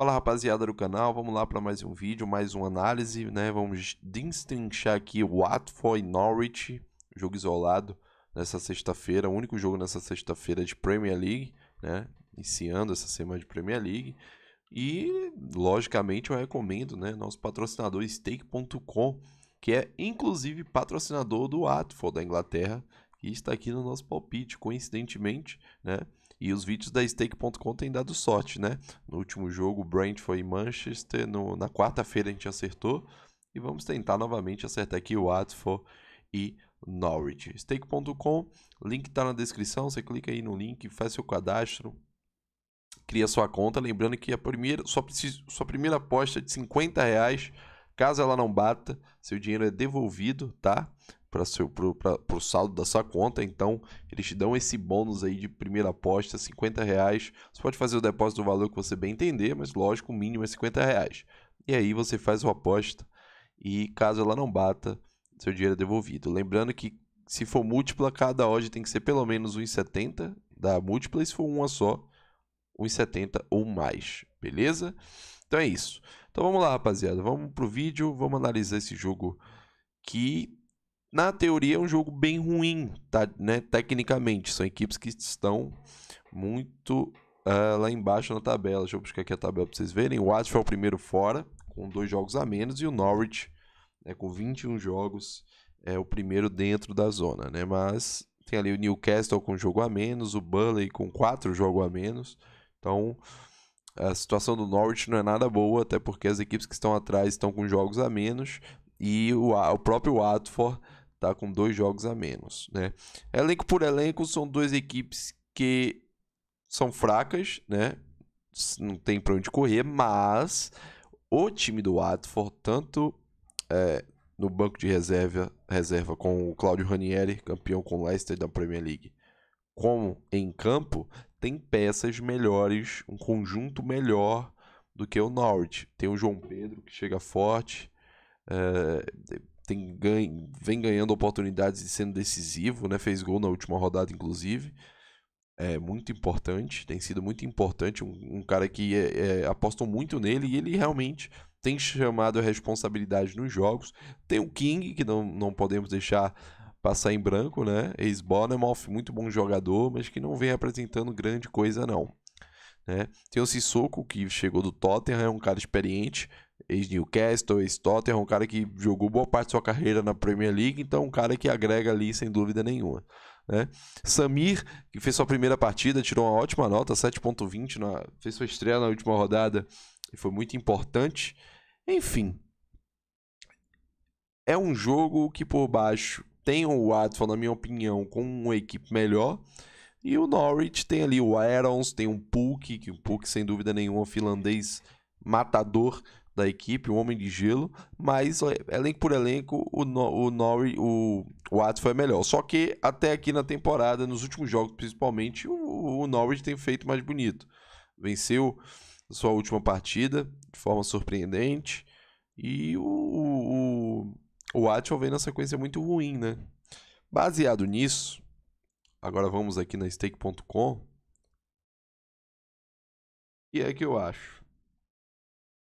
Fala rapaziada do canal, vamos lá para mais um vídeo, mais uma análise, né? Vamos destrinchar aqui Watford e Norwich, jogo isolado nessa sexta-feira, o único jogo nessa sexta-feira de Premier League, né? Iniciando essa semana de Premier League. E, logicamente, eu recomendo, né, nosso patrocinador Stake.com, que é inclusive patrocinador do Watford da Inglaterra, e está aqui no nosso palpite, coincidentemente, né? E os vídeos da Stake.com têm dado sorte, né? No último jogo, o Brent foi em Manchester, no, na quarta-feira a gente acertou. E vamos tentar novamente acertar aqui o Watford e Norwich. Stake.com, link está na descrição, você clica aí no link, faz seu cadastro, cria sua conta. Lembrando que a primeira, sua, sua primeira aposta é de 50 reais Caso ela não bata, seu dinheiro é devolvido, tá? Para o saldo da sua conta. Então, eles te dão esse bônus aí de primeira aposta, 50 reais. Você pode fazer o depósito do valor que você bem entender, mas lógico, o mínimo é 50 reais. E aí você faz a aposta e caso ela não bata, seu dinheiro é devolvido. Lembrando que se for múltipla, cada odd tem que ser pelo menos 1,70 da múltipla, e se for uma só, 1,70 ou mais, beleza? Então é isso. Então vamos lá, rapaziada. Vamos pro vídeo, vamos analisar esse jogo que na teoria é um jogo bem ruim, tá, né? Tecnicamente, são equipes que estão muito uh, lá embaixo na tabela. Deixa eu buscar aqui a tabela para vocês verem. O Watford é o primeiro fora, com dois jogos a menos, e o Norwich, né, com 21 jogos, é o primeiro dentro da zona, né? Mas tem ali o Newcastle com um jogo a menos, o Burnley com quatro jogos a menos. Então, a situação do Norwich não é nada boa, até porque as equipes que estão atrás estão com jogos a menos e o, o próprio Watford está com dois jogos a menos, né? Elenco por elenco são duas equipes que são fracas, né? Não tem para onde correr, mas o time do Watford, tanto é, no banco de reserva, reserva com o Claudio Ranieri, campeão com o Leicester da Premier League, como em campo, tem peças melhores, um conjunto melhor do que o Norwich. Tem o João Pedro que chega forte, é, tem ganho, vem ganhando oportunidades e sendo decisivo, né? Fez gol na última rodada, inclusive. É muito importante, tem sido muito importante. Um, um cara que é, eh, é, eh, apostam muito nele e ele realmente tem chamado a responsabilidade nos jogos. Tem o King, que não, não podemos deixar passar em branco, né? ex Bonemoff, é muito bom jogador, mas que não vem apresentando grande coisa, não. Né? Tem o Sissoko, que chegou do Tottenham, é um cara experiente, ex-Newcastle, ex-Tottenham, um cara que jogou boa parte de sua carreira na Premier League, então é um cara que agrega ali sem dúvida nenhuma. Né? Samir, que fez sua primeira partida, tirou uma ótima nota, 7.20, na... fez sua estreia na última rodada e foi muito importante. Enfim, é um jogo que por baixo tem o Watson, na minha opinião, com uma equipe melhor. E o Norwich tem ali o Aarons, tem um Pulk, que o Puk sem dúvida nenhuma, finlandês matador da equipe, o um homem de gelo, mas elenco por elenco o, no, o Norwich, o, o foi melhor. Só que até aqui na temporada, nos últimos jogos principalmente, o, o Norwich tem feito mais bonito. Venceu sua última partida de forma surpreendente e o, o o Atchel vem na sequência muito ruim, né? Baseado nisso, agora vamos aqui na stake.com. E é que eu acho.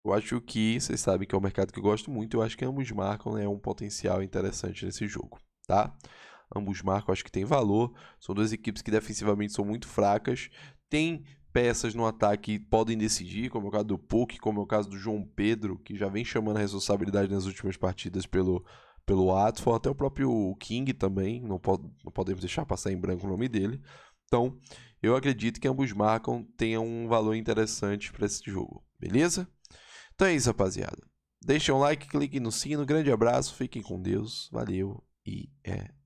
Eu acho que, vocês sabem que é um mercado que eu gosto muito, eu acho que ambos marcam né, um potencial interessante nesse jogo, tá? Ambos marcam, acho que tem valor, são duas equipes que defensivamente são muito fracas, tem peças no ataque podem decidir, como é o caso do Puck, como é o caso do João Pedro, que já vem chamando a responsabilidade nas últimas partidas pelo, pelo Watford, até o próprio King também, não, pode, não podemos deixar passar em branco o nome dele. Então, eu acredito que ambos marcam tenham um valor interessante para esse jogo, beleza? Então é isso, rapaziada. Deixem um like, clique no sino, grande abraço, fiquem com Deus, valeu e é